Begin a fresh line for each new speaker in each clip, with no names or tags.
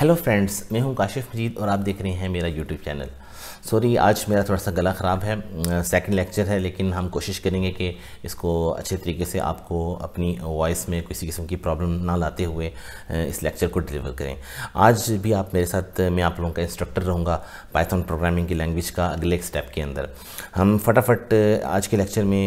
hello friends मैं हूं काशिफ मजीद और आप देख रहे हैं मेरा यूट्यूब चैनल सॉरी आज मेरा थोड़ा सा गला ख़राब है सेकंड लेक्चर है लेकिन हम कोशिश करेंगे कि इसको अच्छे तरीके से आपको अपनी वॉइस में किसी किस्म की प्रॉब्लम ना लाते हुए इस लेक्चर को डिलीवर करें आज भी आप मेरे साथ मैं आप लोगों का इंस्ट्रक्टर रहूँगा पाइथन प्रोग्रामिंग की लैंग्वेज का अगले स्टेप के अंदर हम फटाफट आज के लेक्चर में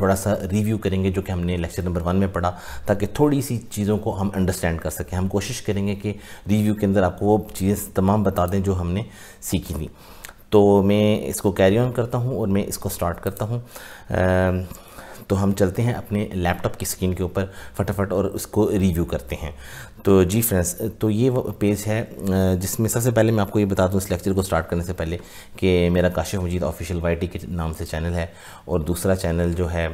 थोड़ा सा रिव्यू करेंगे जो कि हमने लेक्चर नंबर वन में पढ़ा ताकि थोड़ी सी चीज़ों को हम अंडरस्टैंड कर सकें हम कोशिश करेंगे कि रिव्यू के अंदर आपको वो चीज़ें तमाम बता दें जो हमने सीखी थी तो मैं इसको कैरी ऑन करता हूँ और मैं इसको स्टार्ट करता हूँ तो हम चलते हैं अपने लैपटॉप की स्क्रीन के ऊपर फटाफट और उसको रिव्यू करते हैं तो जी फ्रेंड्स तो ये वो पेज है जिसमें सबसे पहले मैं आपको ये बता दूँ इस लेक्चर को स्टार्ट करने से पहले कि मेरा काशिफ मजीद ऑफिशियल वाई के नाम से चैनल है और दूसरा चैनल जो है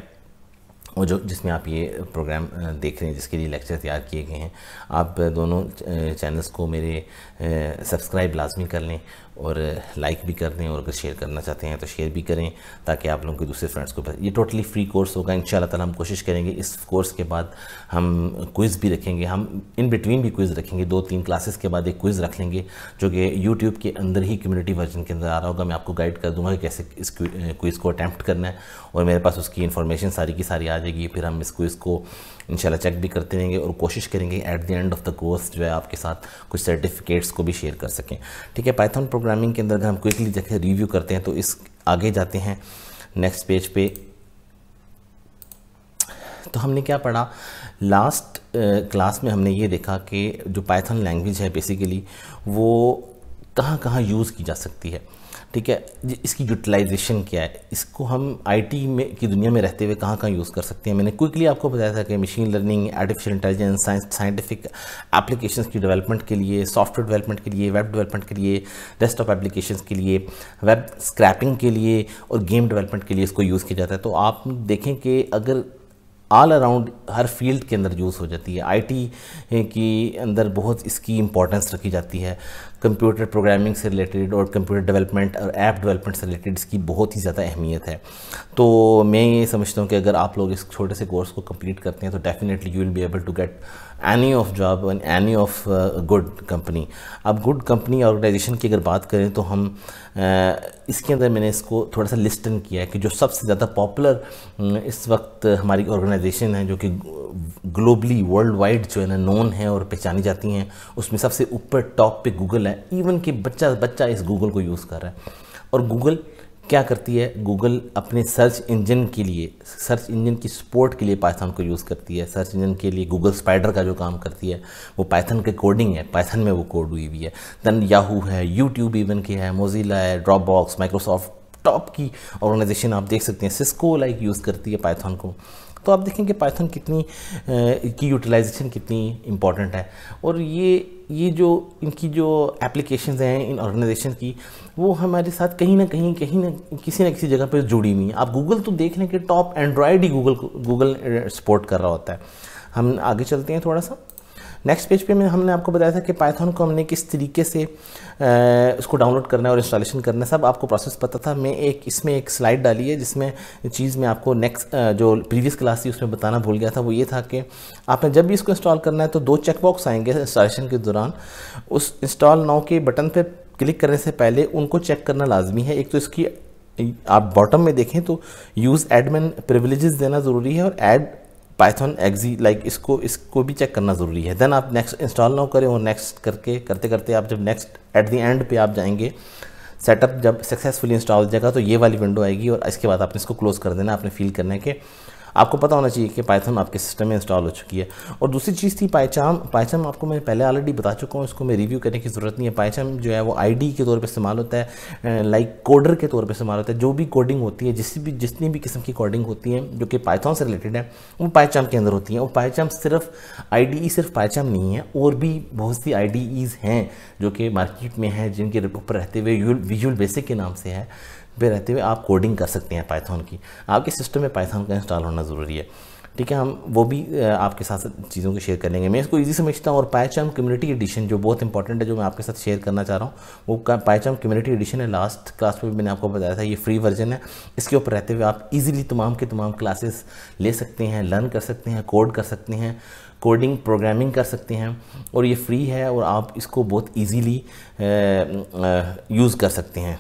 वो जो जिसमें आप ये प्रोग्राम देख रहे हैं जिसके लिए लेक्चर तैयार किए गए हैं आप दोनों चैनल्स को मेरे सब्सक्राइब लाजमी कर लें और लाइक भी कर दें और अगर शेयर करना चाहते हैं तो शेयर भी करें ताकि आप लोगों के दूसरे फ्रेंड्स को ये टोटली फ्री कोर्स होगा इन ताला हम कोशिश करेंगे इस कोर्स के बाद हम क्विज़ भी रखेंगे हम इन बिटवीन भी क्विज़ रखेंगे दो तीन क्लासेस के बाद एक क्विज़ रख लेंगे जो कि यूट्यूब के अंदर ही कम्युनिटी वर्जन के अंदर आ रहा होगा मैं आपको गाइड कर दूँगा कि कैसे इस क्विज़ को अटैम्प्ट करना है और मेरे पास उसकी इन्फॉर्मेशन सारी की सारी आ जाएगी फिर हम इस क्विज़ को इंशाल्लाह चेक भी करते रहेंगे और कोशिश करेंगे at the end of the course जो है आपके साथ कुछ सर्टिफिकेट्स को भी शेयर कर सकें ठीक है पाइथन प्रोग्रामिंग के अंदर अगर हम क्विकली जैसे रिव्यू करते हैं तो इस आगे जाते हैं नेक्स्ट पेज पे तो हमने क्या पढ़ा लास्ट क्लास में हमने ये देखा कि जो पाइथन लैंग्वेज है बेसिकली वो कहाँ कहाँ यूज़ की जा सकती है ठीक है इसकी यूटिलाइजेशन क्या है इसको हम आईटी में की दुनिया में रहते हुए कहाँ कहाँ यूज़ कर सकते हैं मैंने क्विकली आपको बताया था कि machine learning artificial intelligence science scientific application की डेवलपमेंट के लिए सॉफ्टवेयर डेवलपमेंट के लिए वेब डेवलपमेंट के लिए डेस्कटॉप एप्लीकेशन के लिए वेब स्क्रैपिंग के लिए और गेम डेवलपमेंट के लिए इसको यूज़ किया जाता है तो आप देखें कि अगर ऑल अराउंड हर फील्ड के अंदर यूज़ हो जाती है आईटी के अंदर बहुत इसकी इम्पोर्टेंस रखी जाती है कंप्यूटर प्रोग्रामिंग से रिलेटेड और कंप्यूटर डेवलपमेंट और ऐप डेवलपमेंट से रिलेटेड इसकी बहुत ही ज़्यादा अहमियत है तो मैं ये समझता हूँ कि अगर आप लोग इस छोटे से कोर्स को कंप्लीट करते हैं तो definitely you will be able to get any of job and any of good company अब गुड कंपनी ऑर्गेनाइजेशन की अगर बात करें तो हम uh, इसके अंदर मैंने इसको थोड़ा सा लिस्टन किया है कि जो सबसे ज़्यादा पॉपुलर mm, इस वक्त हमारी ऑर्गेनाइजेशन है जो कि ग्लोबली वर्ल्ड वाइड जो है ना नोन है और पहचानी जाती हैं उसमें सबसे ऊपर टॉप पे गूगल है इवन कि बच्चा बच्चा इस गूगल को यूज़ कर रहा है और गूगल क्या करती है गूगल अपने सर्च इंजन के लिए सर्च इंजन की सपोर्ट के लिए पाइथन को यूज़ करती है सर्च इंजन के लिए गूगल स्पाइडर का जो काम करती है वो पाइथन के कोडिंग है पाइथन में वो कोड हुई हुई है देन याहू है यूट्यूब इवन के है मोजिला है ड्रॉप माइक्रोसॉफ्ट टॉप की ऑर्गेनाइजेशन आप देख सकते हैं सिस्को लाइक यूज़ करती है पाइथन को तो आप देखेंगे पाइथन कितनी की यूटिलाइजेशन कितनी इम्पॉर्टेंट है और ये ये जो इनकी जो एप्लीकेशन हैं इन ऑर्गेनाइजेशन की वो हमारे साथ कहीं ना कहीं कहीं ना किसी ना किसी जगह पर जुड़ी हुई हैं आप गूगल तो देख लें कि टॉप एंड्रॉयड ही गूगल गूगल सपोर्ट कर रहा होता है हम आगे चलते हैं थोड़ा सा नेक्स्ट पेज पे मैं हमने आपको बताया था कि पाइथन को हमने किस तरीके से आ, उसको डाउनलोड करना है और इंस्टॉलेशन करना है सब आपको प्रोसेस पता था मैं एक इसमें एक स्लाइड डाली है जिसमें चीज़ में आपको नेक्स्ट जो प्रीवियस क्लास थी उसमें बताना भूल गया था वो ये था कि आपने जब भी इसको इंस्टॉल करना है तो दो चेकबॉक्स आएंगे इंस्टॉलेशन के दौरान उस इंस्टॉल नाव के बटन पर क्लिक करने से पहले उनको चेक करना लाजमी है एक तो इसकी आप बॉटम में देखें तो यूज़ एडमिन प्रिविलेजेस देना ज़रूरी है और ऐड पाइथन एग्जी लाइक इसको इसको भी चेक करना ज़रूरी है देन आप नेक्स्ट इंस्टॉल ना करें और नेक्स्ट करके करते करते आप जब नेक्स्ट एट दी एंड पे आप जाएंगे सेटअप जब सक्सेसफुली इंस्टॉल हो जाएगा तो ये वाली विंडो आएगी और इसके बाद आपने इसको क्लोज़ कर देना आपने फील करना है कि आपको पता होना चाहिए कि पाइथन आपके सिस्टम में इंस्टॉल हो चुकी है और दूसरी चीज़ थी पाइचाम पाइचाम आपको मैं पहले ऑलरेडी बता चुका हूँ इसको मैं रिव्यू करने की ज़रूरत नहीं है पाइचाम जो है वो आई के तौर पर इस्तेमाल होता है लाइक कोडर के तौर पर इस्तेमाल होता है जो भी कोडिंग होती है जिस भी जितनी भी किस्म की कोडिंग होती है जो कि पाइथन से रिलेटेड है वो पाइचाम के अंदर होती है और पाइचाम सिर्फ आई e सिर्फ पाइचाम नहीं है और भी बहुत सी आई हैं जो कि मार्केट में हैं जिनके ऊपर रहते हुए विजुअल बेसिक के नाम से है पे रहते हुए आप कोडिंग कर सकते हैं पाइथन की आपके सिस्टम में पाइथन का इंस्टॉल होना ज़रूरी है ठीक है हम वो भी आपके साथ चीज़ों को शेयर कर लेंगे मैं इसको इजी समझता हूँ और पाईचाम कम्युनिटी एडिशन जो बहुत इंपॉर्टेंट है जो मैं आपके साथ शेयर करना चाह रहा हूँ वो पाईचाम कम्युनिटी एडिशन है लास्ट क्लास में भी मैंने आपको बताया था ये फ्री वर्जन है इसके ऊपर रहते हुए आप इजीली तमाम के तमाम क्लासेस ले सकते हैं लर्न कर सकते हैं कोड कर सकते हैं कोडिंग प्रोग्रामिंग कर सकते हैं और ये फ्री है और आप इसको बहुत ईजीली यूज़ कर सकते हैं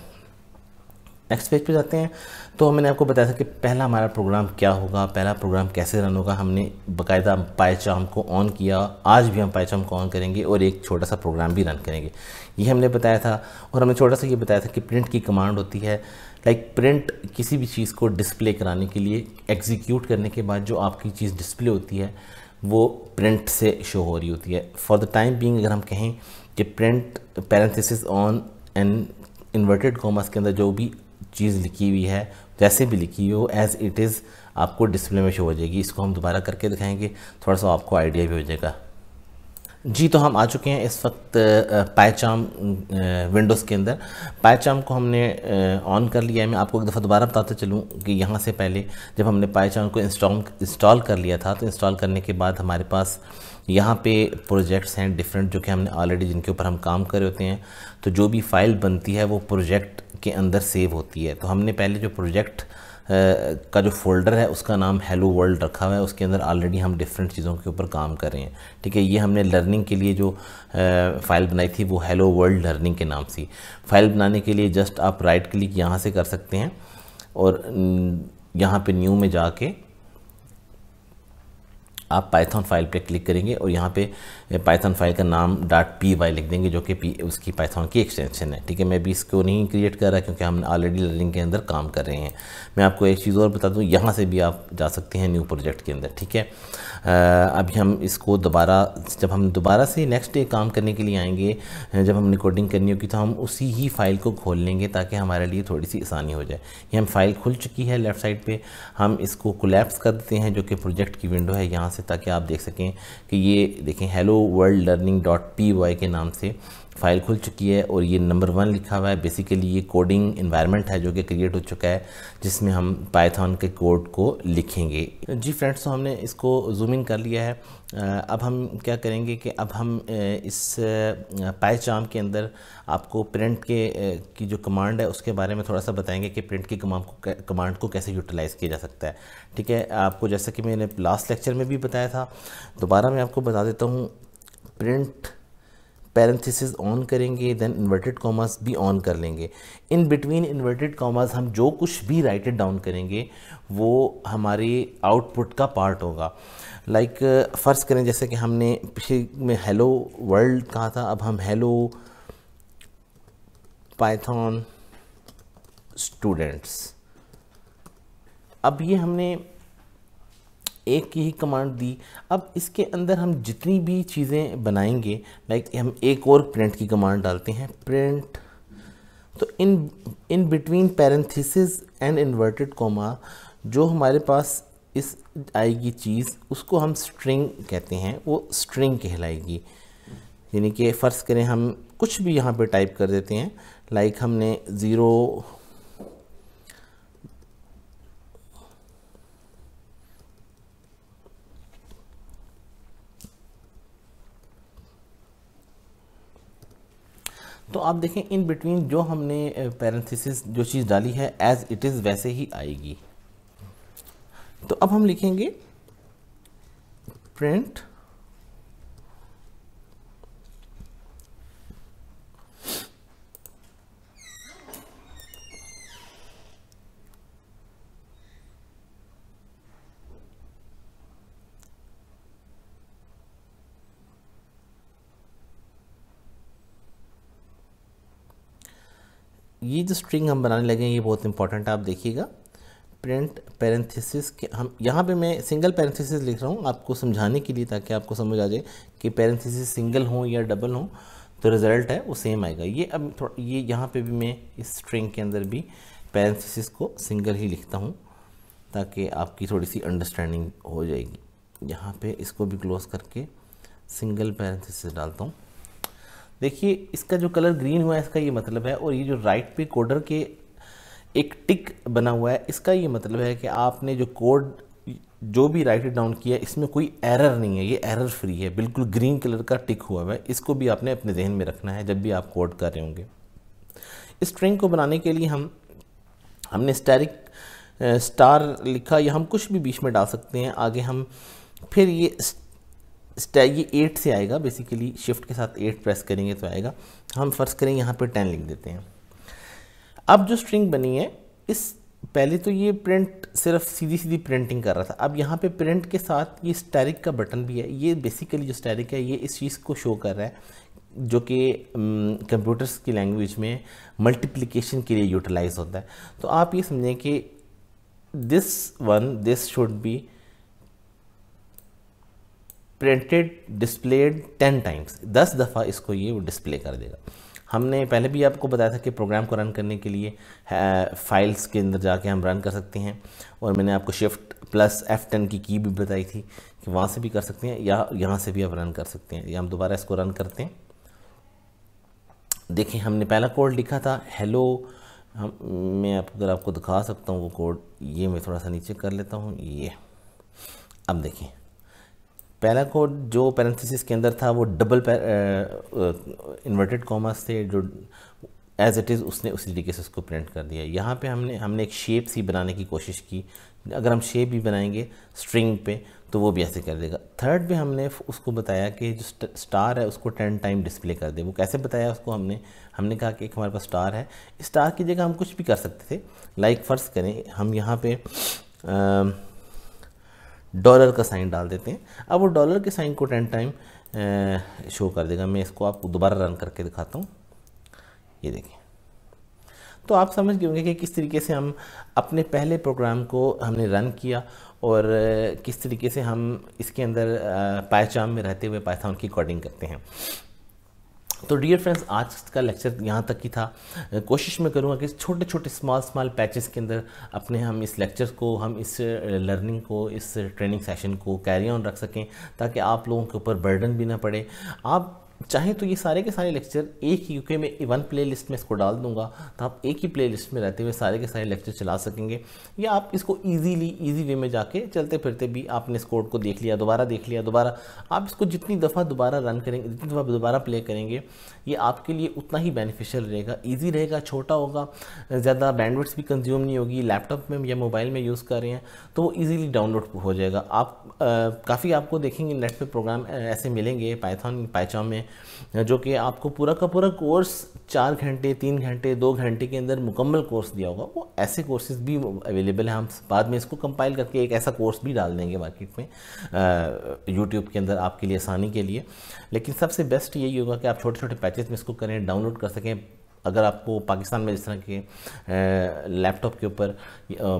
नेक्स्ट पेज पे जाते हैं तो मैंने आपको बताया था कि पहला हमारा प्रोग्राम क्या होगा पहला प्रोग्राम कैसे रन होगा हमने बकायदा पाएचाम को ऑन किया आज भी हम पाएचाम को ऑन करेंगे और एक छोटा सा प्रोग्राम भी रन करेंगे ये हमने बताया था और हमने छोटा सा ये बताया था कि प्रिंट की कमांड होती है लाइक प्रिंट किसी भी चीज़ को डिस्प्ले कराने के लिए एग्जीक्यूट करने के बाद जो आपकी चीज़ डिस्प्ले होती है वो प्रिंट से शो हो रही होती है फॉर द टाइम बींग अगर हम कहें कि print parenthesis on and inverted commas के अंदर जो भी चीज़ लिखी हुई है जैसे भी लिखी हो एज़ इट इज़ आपको डिस्प्ले में शो हो जाएगी इसको हम दोबारा करके दिखाएंगे थोड़ा सा आपको आइडिया भी हो जाएगा जी तो हम आ चुके हैं इस वक्त पाएचाम विंडोज़ के अंदर पाएचाम को हमने ऑन कर लिया है मैं आपको एक दफ़ा दोबारा बताते चलूँ कि यहाँ से पहले जब हमने पाएचाम को इंस्टॉल इंस्टॉल कर लिया था तो इंस्टॉल करने के बाद हमारे पास यहाँ पे प्रोजेक्ट्स हैं डिफरेंट जो कि हमने ऑलरेडी जिनके ऊपर हम काम कर रहे होते हैं तो जो भी फाइल बनती है वो प्रोजेक्ट के अंदर सेव होती है तो हमने पहले जो प्रोजेक्ट का जो फोल्डर है उसका नाम हेलो वर्ल्ड रखा हुआ है उसके अंदर ऑलरेडी हम डिफरेंट चीज़ों के ऊपर काम कर रहे हैं ठीक है ये हमने लर्निंग के लिए जो फाइल बनाई थी वो हेलो वर्ल्ड लर्निंग के नाम से फाइल बनाने के लिए जस्ट आप राइट क्लिक यहाँ से कर सकते हैं और यहाँ पे न्यू में जाके आप पाइथन फाइल पे क्लिक करेंगे और यहाँ पे पाइथन फाइल का नाम डॉट पी वाई लिख देंगे जो कि पी उसकी पाइथन की एक्सटेंशन है ठीक है मैं भी इसको नहीं क्रिएट कर रहा क्योंकि हम ऑलरेडी लर्निंग के अंदर काम कर रहे हैं मैं आपको एक चीज़ और बता दूँ यहाँ से भी आप जा सकते हैं न्यू प्रोजेक्ट के अंदर ठीक है अभी हम इसको दोबारा जब हम दोबारा से नेक्स्ट डे काम करने के लिए आएंगे जब हम रिकॉर्डिंग करनी होगी तो हम उसी ही फाइल को खोल लेंगे ताकि हमारे लिए थोड़ी सी आसानी हो जाए ये हम फाइल खुल चुकी है लेफ़्ट साइड पे हम इसको कोलेप्स कर देते हैं जो कि प्रोजेक्ट की विंडो है यहाँ से ताकि आप देख सकें कि ये देखें hello world learning dot P Y के नाम से फाइल खुल चुकी है और ये नंबर वन लिखा हुआ है बेसिकली ये कोडिंग इन्वायरमेंट है जो कि क्रिएट हो चुका है जिसमें हम पाइथन के कोड को लिखेंगे जी फ्रेंड्स तो हमने इसको जूम इन कर लिया है अब हम क्या करेंगे कि अब हम इस पाईचाम के अंदर आपको प्रिंट के की जो कमांड है उसके बारे में थोड़ा सा बताएंगे कि प्रिंट की कमांड को कमांड को कैसे यूटिलाइज़ किया जा सकता है ठीक है आपको जैसा कि मैंने लास्ट लेक्चर में भी बताया था दोबारा मैं आपको बता देता हूँ प्रिंट पैरेंथिस ऑन करेंगे देन इन्वर्टेड कॉमर्स भी ऑन कर लेंगे इन बिटवीन इन्वर्टेड कॉमर्स हम जो कुछ भी राइट डाउन करेंगे वो हमारे आउटपुट का पार्ट होगा लाइक like, फ़र्ज़ करें जैसे कि हमने पिछले में हेलो वर्ल्ड कहा था अब हम हेलो पाइथन स्टूडेंट्स अब ये हमने एक की ही कमांड दी अब इसके अंदर हम जितनी भी चीज़ें बनाएंगे लाइक हम एक और प्रिंट की कमांड डालते हैं प्रिंट तो in in between parenthesis and inverted comma जो हमारे पास इस आएगी चीज़ उसको हम स्ट्रिंग कहते हैं वो स्ट्रिंग कहलाएगी यानी कि फ़र्ज़ करें हम कुछ भी यहाँ पे टाइप कर देते हैं लाइक हमने ज़ीरो तो आप देखें इन बिटवीन जो हमने पैरेंथिस जो चीज़ डाली है एज इट इज़ वैसे ही आएगी तो अब हम लिखेंगे प्रिंट ये जो स्ट्रिंग हम बनाने लगे हैं ये बहुत इंपॉर्टेंट है आप देखिएगा प्रिंट पैरेंथिसिस के हम यहाँ पे मैं सिंगल पैरेंथिसिस लिख रहा हूँ आपको समझाने के लिए ताकि आपको समझ आ जाए कि पैरेंथिसिस सिंगल हो या डबल हो तो रिज़ल्ट है वो सेम आएगा ये अब थोड़ा ये यहाँ पे भी मैं इस स्ट्रिंग के अंदर भी पैरेंथिसिस को सिंगल ही लिखता हूँ ताकि आपकी थोड़ी सी अंडरस्टैंडिंग हो जाएगी यहाँ पर इसको भी क्लोज करके सिंगल पैरेंथिसिस डालता हूँ देखिए इसका जो कलर ग्रीन हुआ है इसका ये मतलब है और ये जो राइट पे कोडर के एक टिक बना हुआ है इसका ये मतलब है कि आपने जो कोड जो भी राइट डाउन किया इसमें कोई एरर नहीं है ये एरर फ्री है बिल्कुल ग्रीन कलर का टिक हुआ है इसको भी आपने अपने जहन में रखना है जब भी आप कोड कर रहे होंगे इस स्ट्रिंग को बनाने के लिए हम हमने स्टैरिक स्टार लिखा या हम कुछ भी बीच में डाल सकते हैं आगे हम फिर ये ये एट से आएगा बेसिकली शिफ्ट के साथ एट प्रेस करेंगे तो आएगा हम फर्स्ट करेंगे यहाँ पे टेन लिख देते हैं अब जो स्ट्रिंग बनी है इस पहले तो ये प्रिंट सिर्फ सीधी सीधी प्रिंटिंग कर रहा था अब यहाँ पे प्रिंट के साथ ये स्टैरिक का बटन भी है ये बेसिकली जो स्टैरिक है ये इस चीज़ को शो कर रहा है जो कि कंप्यूटर्स की लैंग्वेज में मल्टीप्लिकेशन के लिए यूटिलाइज होता है तो आप ये समझें कि this one this should be printed displayed ten times दस दफ़ा इसको ये डिस्प्ले कर देगा हमने पहले भी आपको बताया था कि प्रोग्राम को रन करने के लिए फाइल्स के अंदर जाके हम रन कर सकते हैं और मैंने आपको शिफ्ट प्लस एफ टेन की की भी बताई थी कि वहाँ से भी कर सकते हैं या यहाँ से भी आप रन कर सकते हैं या हम दोबारा इसको रन करते हैं देखिए हमने पहला कोड लिखा था हेलो हम मैं आप अगर आपको दिखा सकता हूँ वो कोड ये मैं थोड़ा सा नीचे कर लेता हूँ ये अब देखिए पहला कोड जो पैरेंथेसिस के अंदर था वो डबल इन्वर्टेड कॉमर्स थे जो एज इट इज़ उसने उसी तरीके से उसको प्रिंट कर दिया यहाँ पे हमने हमने एक शेप सी बनाने की कोशिश की अगर हम शेप भी बनाएंगे स्ट्रिंग पे तो वो भी ऐसे कर देगा थर्ड पे हमने उसको बताया कि जो स्टार है उसको टेन टाइम डिस्प्ले कर दे वो कैसे बताया उसको हमने हमने कहा कि एक हमारे पास स्टार है स्टार की जगह हम कुछ भी कर सकते थे लाइक like फर्ज करें हम यहाँ पर डॉलर का साइन डाल देते हैं अब वो डॉलर के साइन को टेन टाइम शो कर देगा मैं इसको आपको दोबारा रन करके दिखाता हूँ ये देखिए तो आप समझ गए होंगे कि किस तरीके से हम अपने पहले प्रोग्राम को हमने रन किया और किस तरीके से हम इसके अंदर पायचाम में रहते हुए पाइथान की कोडिंग करते हैं तो डियर फ्रेंड्स आज का लेक्चर यहाँ तक ही था कोशिश मैं करूँगा कि छोटे छोटे स्मॉल स्मॉल पैचेस के अंदर अपने हम इस लेक्चर को हम इस लर्निंग को इस ट्रेनिंग सेशन को कैरी ऑन रख सकें ताकि आप लोगों के ऊपर बर्डन भी ना पड़े आप चाहे तो ये सारे के सारे लेक्चर एक यूके में वन प्ले लिस्ट में इसको डाल दूंगा तो आप एक ही प्ले लिस्ट में रहते हुए सारे के सारे लेक्चर चला सकेंगे या आप इसको ईजीली ईजी वे में जाके चलते फिरते भी आपने इस कोड को देख लिया दोबारा देख लिया दोबारा आप इसको जितनी दफ़ा दोबारा रन करेंगे जितनी दफ़ा दोबारा प्ले करेंगे ये आपके लिए उतना ही बेनिफिशियल रहेगा ईजी रहेगा छोटा होगा ज़्यादा बैंडविड्स भी कंज्यूम नहीं होगी लैपटॉप में या मोबाइल में यूज़ कर रहे हैं तो वो ईजीली डाउनलोड हो जाएगा आप काफ़ी आपको देखेंगे नेट पर प्रोग्राम ऐसे मिलेंगे पाइथन पाइचॉम में जो कि आपको पूरा का पूरा कोर्स चार घंटे तीन घंटे दो घंटे के अंदर मुकम्मल कोर्स दिया होगा वो ऐसे कोर्सेज भी अवेलेबल हैं हम बाद में इसको कंपाइल करके एक ऐसा कोर्स भी डाल देंगे मार्केट में यूट्यूब के अंदर आपके लिए आसानी के लिए लेकिन सबसे बेस्ट यही होगा कि आप छोटे छोटे पैचेज में इसको करें डाउनलोड कर सकें अगर आपको पाकिस्तान में जिस तरह के लैपटॉप के ऊपर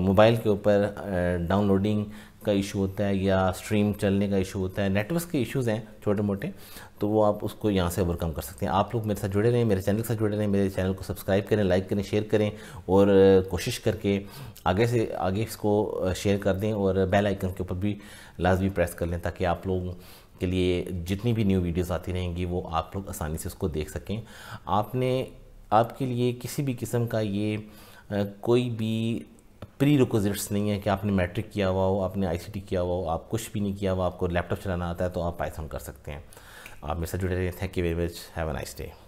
मोबाइल के ऊपर डाउनलोडिंग का इशू होता है या स्ट्रीम चलने का इशू होता है नेटवर्क के इश्यूज़ हैं छोटे मोटे तो वो आप उसको यहाँ से ओवरकम कर सकते हैं आप लोग मेरे साथ जुड़े रहें मेरे चैनल के साथ जुड़े रहें मेरे चैनल को सब्सक्राइब करें लाइक करें शेयर करें और कोशिश करके आगे से आगे इसको शेयर कर दें और बेल आइकन के ऊपर भी लाजमी प्रेस कर लें ताकि आप लोग के लिए जितनी भी न्यू वीडियोस आती रहेंगी वो आप लोग आसानी से उसको देख सकें आपने आपके लिए किसी भी किस्म का ये कोई भी प्री रिक्वजिट्स नहीं है कि आपने मैट्रिक किया हुआ हो आपने आईसीटी किया हुआ हो आप कुछ भी नहीं किया हुआ आपको लैपटॉप चलाना आता है तो आप पाइथन कर सकते हैं आप मेरे साथ जुड़े रहिए thank you very much have a nice day